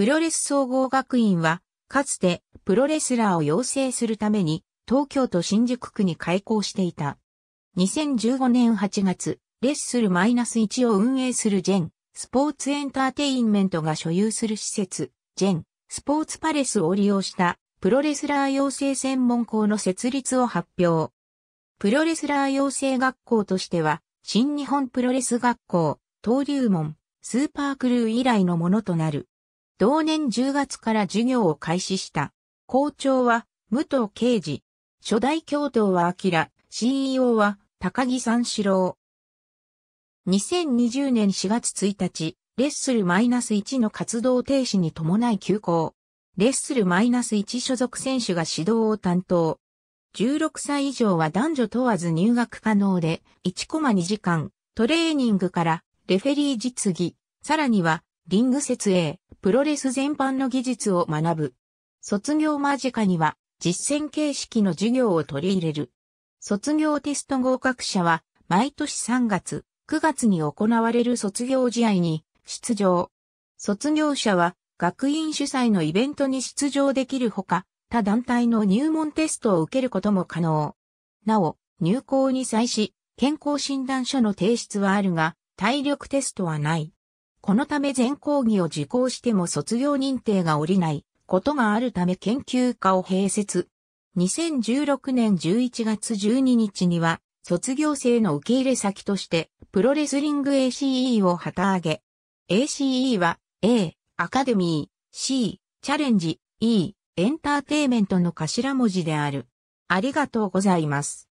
プロレス総合学院は、かつてプロレスラーを養成するために東京都新宿区に開校していた。2015年8月、レッスルマイナス -1 を運営するジェン、スポーツエンターテインメントが所有する施設、ジェン、スポーツパレスを利用したプロレスラー養成専門校の設立を発表。プロレスラー養成学校としては、新日本プロレス学校、登竜門、スーパークルー以来のものとなる。同年10月から授業を開始した。校長は武藤慶治。初代教頭は明、CEO は高木三四郎。2020年4月1日、レッスルマイナス -1 の活動停止に伴い休校。レッスルマイナス -1 所属選手が指導を担当。16歳以上は男女問わず入学可能で、1コマ2時間、トレーニングから、レフェリー実技、さらには、リング設営、プロレス全般の技術を学ぶ。卒業間近には実践形式の授業を取り入れる。卒業テスト合格者は毎年3月、9月に行われる卒業試合に出場。卒業者は学院主催のイベントに出場できるほか、他団体の入門テストを受けることも可能。なお、入校に際し、健康診断書の提出はあるが、体力テストはない。このため全講義を受講しても卒業認定が下りないことがあるため研究科を併設。2016年11月12日には、卒業生の受け入れ先として、プロレスリング ACE を旗揚げ。ACE は、A、アカデミー、C、チャレンジ、E、エンターテイメントの頭文字である。ありがとうございます。